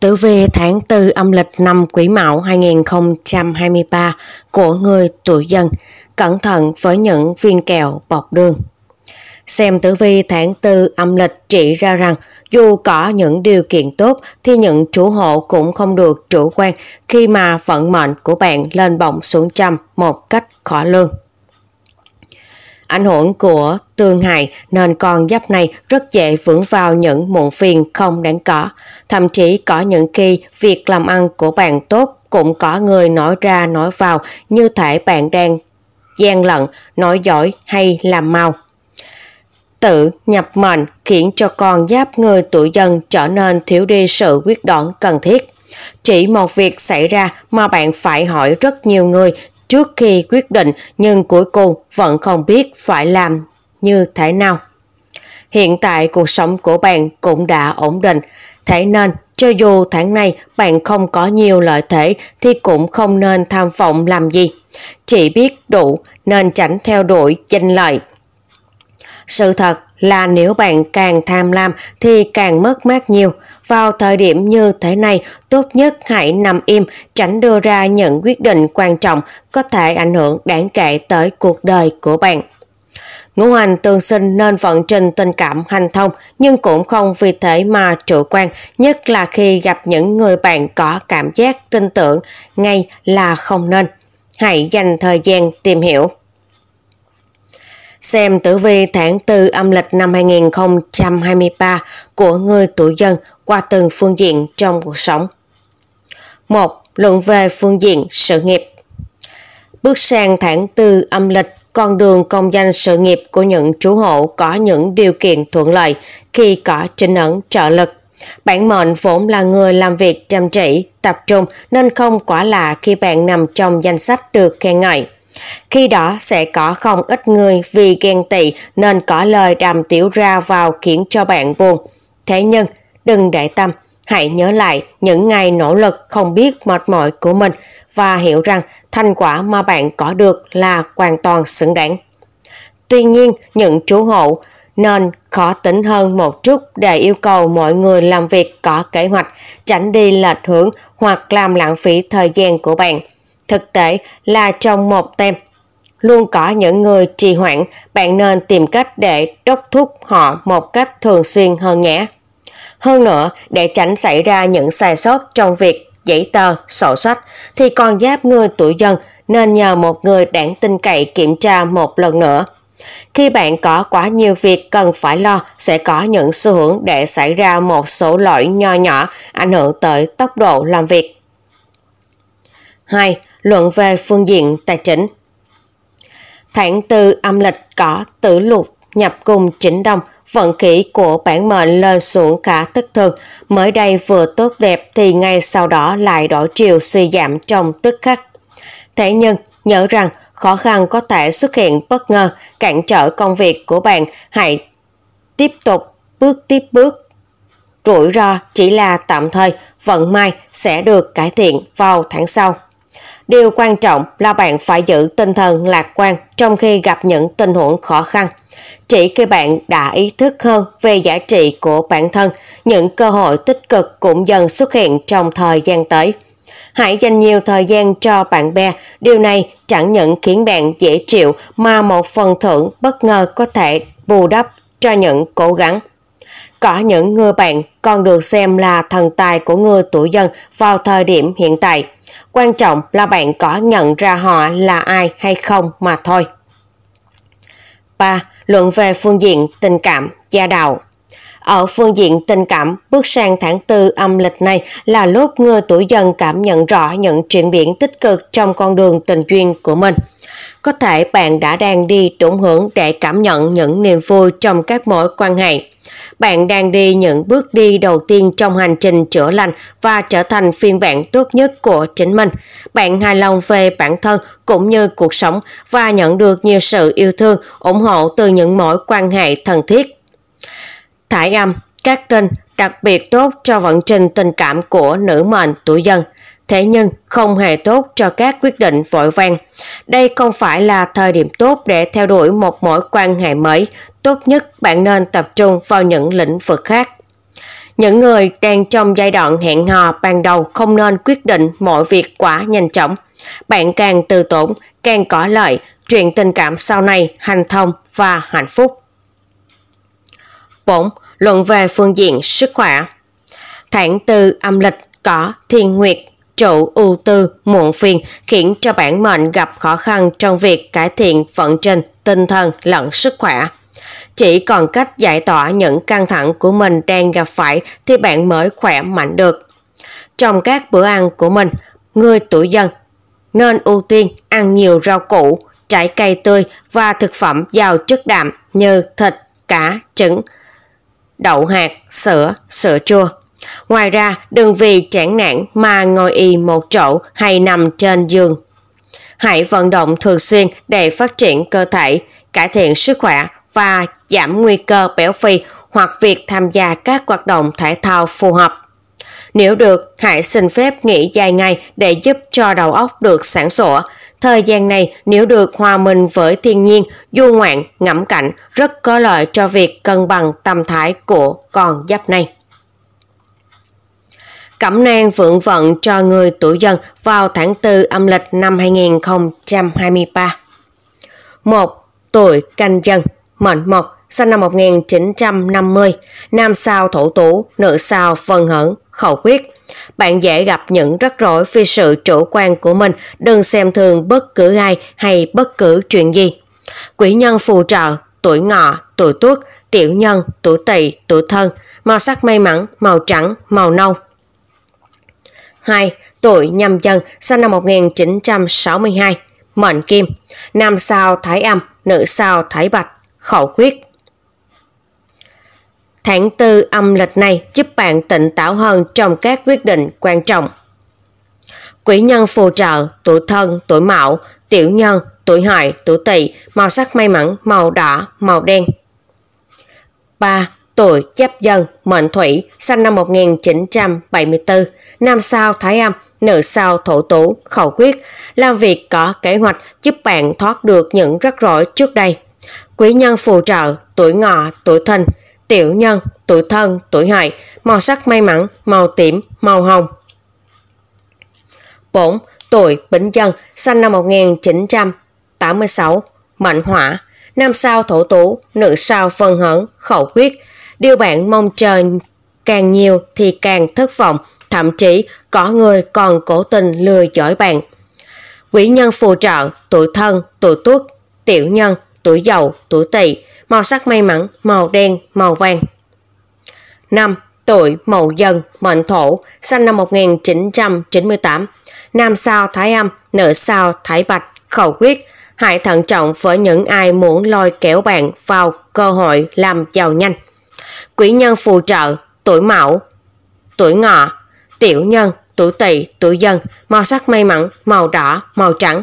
Tử vi tháng 4 âm lịch năm Quý Mão 2023 của người tuổi dân, cẩn thận với những viên kẹo bọc đường. Xem tử vi tháng 4 âm lịch chỉ ra rằng dù có những điều kiện tốt thì những chủ hộ cũng không được chủ quan khi mà vận mệnh của bạn lên bổng xuống trăm một cách khó lường. Ảnh hưởng của tương hại nên con giáp này rất dễ vướng vào những muộn phiền không đáng có. Thậm chí có những khi việc làm ăn của bạn tốt cũng có người nói ra nói vào như thể bạn đang gian lận, nói giỏi hay làm mau. Tự nhập mệnh khiến cho con giáp người tuổi dân trở nên thiếu đi sự quyết đoán cần thiết. Chỉ một việc xảy ra mà bạn phải hỏi rất nhiều người trước khi quyết định nhưng cuối cùng vẫn không biết phải làm như thế nào. Hiện tại cuộc sống của bạn cũng đã ổn định, thế nên cho dù tháng này bạn không có nhiều lợi thế thì cũng không nên tham vọng làm gì. Chỉ biết đủ nên tránh theo đuổi danh lợi. Sự thật là nếu bạn càng tham lam thì càng mất mát nhiều. Vào thời điểm như thế này, tốt nhất hãy nằm im, tránh đưa ra những quyết định quan trọng có thể ảnh hưởng đáng kể tới cuộc đời của bạn. Ngũ hành tương sinh nên vận trình tình cảm hành thông nhưng cũng không vì thế mà chủ quan, nhất là khi gặp những người bạn có cảm giác tin tưởng ngay là không nên. Hãy dành thời gian tìm hiểu xem tử vi tháng 4 âm lịch năm 2023 của người tuổi dân qua từng phương diện trong cuộc sống. 1. Luận về phương diện sự nghiệp Bước sang tháng 4 âm lịch, con đường công danh sự nghiệp của những chủ hộ có những điều kiện thuận lợi khi có trình ẩn trợ lực. Bạn mệnh vốn là người làm việc chăm chỉ, tập trung nên không quá lạ khi bạn nằm trong danh sách được khen ngợi khi đó sẽ có không ít người vì ghen tị nên có lời đàm tiểu ra vào khiến cho bạn buồn. Thế nhưng, đừng để tâm, hãy nhớ lại những ngày nỗ lực không biết mệt mỏi của mình và hiểu rằng thành quả mà bạn có được là hoàn toàn xứng đáng. Tuy nhiên, những chú hộ nên khó tính hơn một chút để yêu cầu mọi người làm việc có kế hoạch, tránh đi lệch hướng hoặc làm lãng phí thời gian của bạn thực tế là trong một tem. Luôn có những người trì hoãn, bạn nên tìm cách để đốc thúc họ một cách thường xuyên hơn nhé. Hơn nữa, để tránh xảy ra những sai sót trong việc giấy tờ, sổ sách, thì còn giáp người tuổi dân nên nhờ một người đáng tin cậy kiểm tra một lần nữa. Khi bạn có quá nhiều việc cần phải lo, sẽ có những xu hướng để xảy ra một số lỗi nho nhỏ ảnh hưởng tới tốc độ làm việc. 2 luận về phương diện tài chính. Tháng tư âm lịch có tử lục nhập cùng chính đông vận khí của bản mệnh lên xuống khá tức thường, mới đây vừa tốt đẹp thì ngay sau đó lại đổi chiều suy giảm trong tức khắc. Thế nhưng, nhớ rằng khó khăn có thể xuất hiện bất ngờ, cản trở công việc của bạn, hãy tiếp tục bước tiếp bước. Rủi ro chỉ là tạm thời, vận may sẽ được cải thiện vào tháng sau. Điều quan trọng là bạn phải giữ tinh thần lạc quan trong khi gặp những tình huống khó khăn. Chỉ khi bạn đã ý thức hơn về giá trị của bản thân, những cơ hội tích cực cũng dần xuất hiện trong thời gian tới. Hãy dành nhiều thời gian cho bạn bè, điều này chẳng những khiến bạn dễ chịu mà một phần thưởng bất ngờ có thể bù đắp cho những cố gắng. Có những người bạn còn được xem là thần tài của người tuổi dân vào thời điểm hiện tại – Quan trọng là bạn có nhận ra họ là ai hay không mà thôi. 3. Luận về phương diện tình cảm, gia đạo ở phương diện tình cảm, bước sang tháng tư âm lịch này là lúc người tuổi dần cảm nhận rõ những chuyển biến tích cực trong con đường tình duyên của mình. Có thể bạn đã đang đi đúng hướng để cảm nhận những niềm vui trong các mối quan hệ. Bạn đang đi những bước đi đầu tiên trong hành trình chữa lành và trở thành phiên bản tốt nhất của chính mình. Bạn hài lòng về bản thân cũng như cuộc sống và nhận được nhiều sự yêu thương, ủng hộ từ những mối quan hệ thân thiết. Thải âm, các tên đặc biệt tốt cho vận trình tình cảm của nữ mệnh tuổi dân – thế nhưng không hề tốt cho các quyết định vội vàng. Đây không phải là thời điểm tốt để theo đuổi một mối quan hệ mới, tốt nhất bạn nên tập trung vào những lĩnh vực khác. Những người đang trong giai đoạn hẹn hò ban đầu không nên quyết định mọi việc quá nhanh chóng. Bạn càng từ tốn, càng có lợi, chuyện tình cảm sau này hành thông và hạnh phúc. 4. Luận về phương diện sức khỏe Tháng 4 âm lịch có thiên nguyệt trụ ưu tư, muộn phiền khiến cho bản mệnh gặp khó khăn trong việc cải thiện vận trình, tinh thần lẫn sức khỏe. Chỉ còn cách giải tỏa những căng thẳng của mình đang gặp phải thì bạn mới khỏe mạnh được. Trong các bữa ăn của mình, người tuổi dần nên ưu tiên ăn nhiều rau củ, trái cây tươi và thực phẩm giàu chất đạm như thịt, cá, trứng, đậu hạt, sữa, sữa chua. Ngoài ra, đừng vì chán nản mà ngồi y một chỗ hay nằm trên giường. Hãy vận động thường xuyên để phát triển cơ thể, cải thiện sức khỏe và giảm nguy cơ béo phì hoặc việc tham gia các hoạt động thể thao phù hợp. Nếu được, hãy xin phép nghỉ dài ngày để giúp cho đầu óc được sản sủa. Thời gian này nếu được hòa mình với thiên nhiên, du ngoạn, ngẫm cảnh rất có lợi cho việc cân bằng tâm thái của con giáp này cẩm nang vượng vận cho người tuổi dần vào tháng 4 âm lịch năm 2023. 1. Tuổi canh dần, mệnh mộc, sinh năm 1950, nam sao thổ tú, nữ sao phân hưởng, khẩu quyết. Bạn dễ gặp những rắc rối vì sự chủ quan của mình, đừng xem thường bất cứ ai hay bất cứ chuyện gì. Quỷ nhân phù trợ, tuổi ngọ, tuổi tuất, tiểu nhân, tuổi tỵ, tuổi thân, màu sắc may mắn, màu trắng, màu nâu. 2. Tuổi nhâm dần, sinh năm 1962. Mệnh kim, nam sao thái âm, nữ sao thái bạch, khẩu quyết. Tháng tư âm lịch này giúp bạn tỉnh táo hơn trong các quyết định quan trọng. Quỷ nhân phù trợ, tuổi thân, tuổi mạo, tiểu nhân, tuổi hại tuổi tỵ, màu sắc may mắn, màu đỏ, màu đen. 3 tuổi Giáp Dần, mệnh Thủy, sinh năm 1974, nam sao Thái Âm, nữ sao Thổ Tú, khẩu quyết, làm việc có kế hoạch giúp bạn thoát được những rắc rối trước đây. Quý nhân phù trợ, tuổi ngọ, tuổi thìn, tiểu nhân, tuổi thân, tuổi hại màu sắc may mắn, màu tím, màu hồng. 4. Tuổi Bính Dân, sinh năm 1986, mệnh hỏa, nam sao thổ tú, nữ sao phân hấn, khẩu quyết, Điều bạn mong chờ càng nhiều thì càng thất vọng, thậm chí có người còn cố tình lừa dối bạn. Quỷ nhân phù trợ, tuổi thân, tuổi tuất, tiểu nhân, tuổi giàu tuổi tỵ, màu sắc may mắn, màu đen, màu vàng. 5. Tuổi Mậu Dần, mệnh Thổ, sinh năm 1998, nam sao Thái Âm, nữ sao Thái Bạch, khẩu quyết, hãy thận trọng với những ai muốn lôi kéo bạn vào cơ hội làm giàu nhanh quý nhân phù trợ, tuổi mão, tuổi ngọ, tiểu nhân, tuổi tỵ, tuổi dần, màu sắc may mắn, màu đỏ, màu trắng.